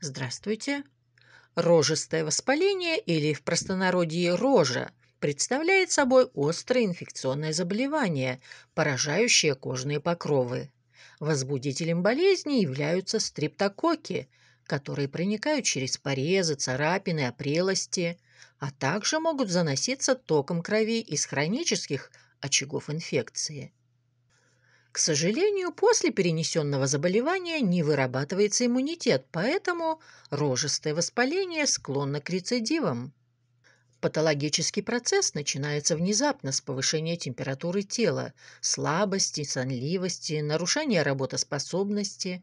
Здравствуйте. Рожистое воспаление или в простонародье рожа представляет собой острое инфекционное заболевание, поражающее кожные покровы. Возбудителем болезни являются стрептококи, которые проникают через порезы, царапины, опрелости, а также могут заноситься током крови из хронических очагов инфекции. К сожалению, после перенесенного заболевания не вырабатывается иммунитет, поэтому рожестое воспаление склонно к рецидивам. Патологический процесс начинается внезапно с повышения температуры тела, слабости, сонливости, нарушения работоспособности.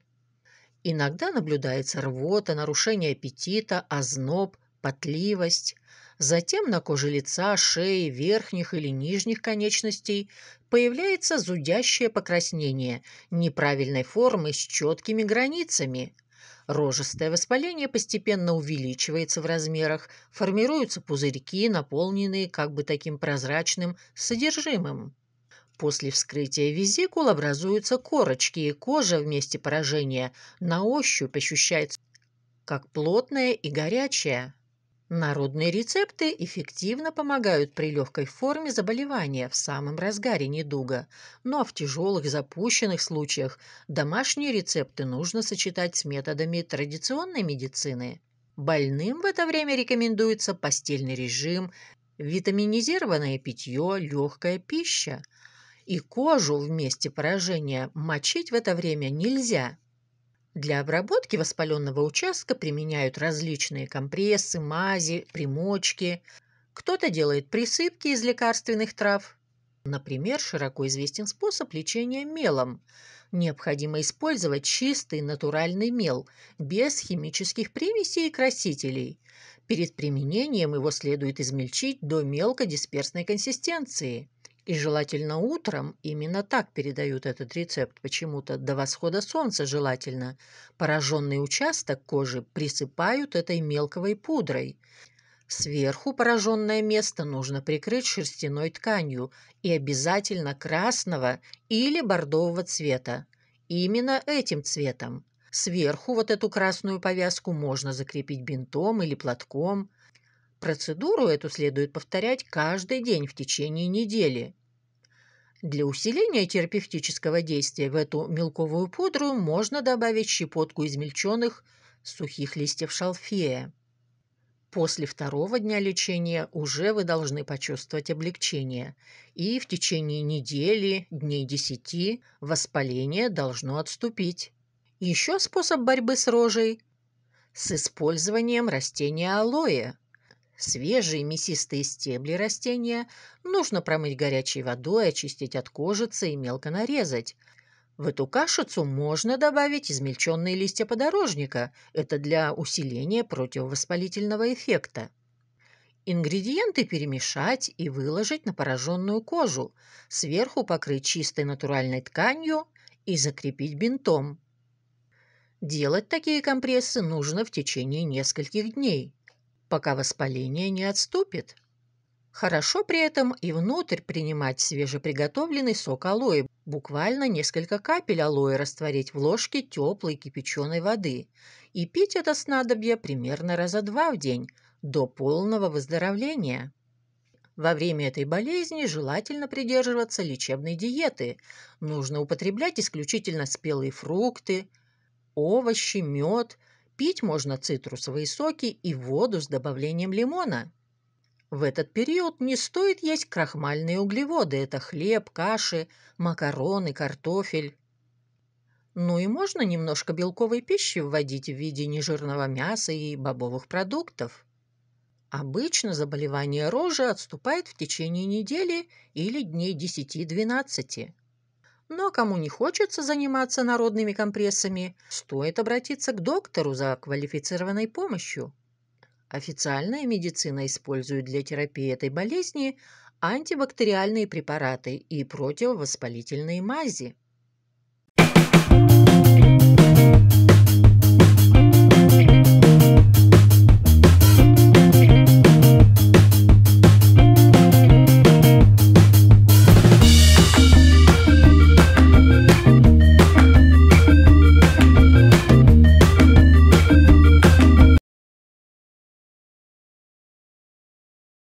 Иногда наблюдается рвота, нарушение аппетита, озноб, потливость, Затем на коже лица, шеи, верхних или нижних конечностей появляется зудящее покраснение неправильной формы с четкими границами. Рожистое воспаление постепенно увеличивается в размерах, формируются пузырьки, наполненные как бы таким прозрачным содержимым. После вскрытия визикул образуются корочки, и кожа в месте поражения на ощупь ощущается как плотная и горячая. Народные рецепты эффективно помогают при легкой форме заболевания в самом разгаре недуга, но ну, а в тяжелых запущенных случаях домашние рецепты нужно сочетать с методами традиционной медицины. Больным в это время рекомендуется постельный режим, витаминизированное питье, легкая пища. И кожу в месте поражения мочить в это время нельзя – для обработки воспаленного участка применяют различные компрессы, мази, примочки. Кто-то делает присыпки из лекарственных трав. Например, широко известен способ лечения мелом. Необходимо использовать чистый натуральный мел, без химических примесей и красителей. Перед применением его следует измельчить до мелкодисперсной консистенции. И желательно утром, именно так передают этот рецепт, почему-то до восхода солнца желательно, пораженный участок кожи присыпают этой мелковой пудрой. Сверху пораженное место нужно прикрыть шерстяной тканью и обязательно красного или бордового цвета. Именно этим цветом. Сверху вот эту красную повязку можно закрепить бинтом или платком – Процедуру эту следует повторять каждый день в течение недели. Для усиления терапевтического действия в эту мелковую пудру можно добавить щепотку измельченных сухих листьев шалфея. После второго дня лечения уже вы должны почувствовать облегчение, и в течение недели, дней десяти воспаление должно отступить. Еще способ борьбы с рожей – с использованием растения алоэ. Свежие мясистые стебли растения нужно промыть горячей водой, очистить от кожицы и мелко нарезать. В эту кашицу можно добавить измельченные листья подорожника. Это для усиления противовоспалительного эффекта. Ингредиенты перемешать и выложить на пораженную кожу, сверху покрыть чистой натуральной тканью и закрепить бинтом. Делать такие компрессы нужно в течение нескольких дней пока воспаление не отступит. Хорошо при этом и внутрь принимать свежеприготовленный сок алоэ, буквально несколько капель алоэ растворить в ложке теплой кипяченой воды и пить это снадобье примерно раза два в день до полного выздоровления. Во время этой болезни желательно придерживаться лечебной диеты. Нужно употреблять исключительно спелые фрукты, овощи, мед – Пить можно цитрусовые соки и воду с добавлением лимона. В этот период не стоит есть крахмальные углеводы – это хлеб, каши, макароны, картофель. Ну и можно немножко белковой пищи вводить в виде нежирного мяса и бобовых продуктов. Обычно заболевание рожи отступает в течение недели или дней 10-12. Но ну, а кому не хочется заниматься народными компрессами, стоит обратиться к доктору за квалифицированной помощью. Официальная медицина использует для терапии этой болезни антибактериальные препараты и противовоспалительные мази.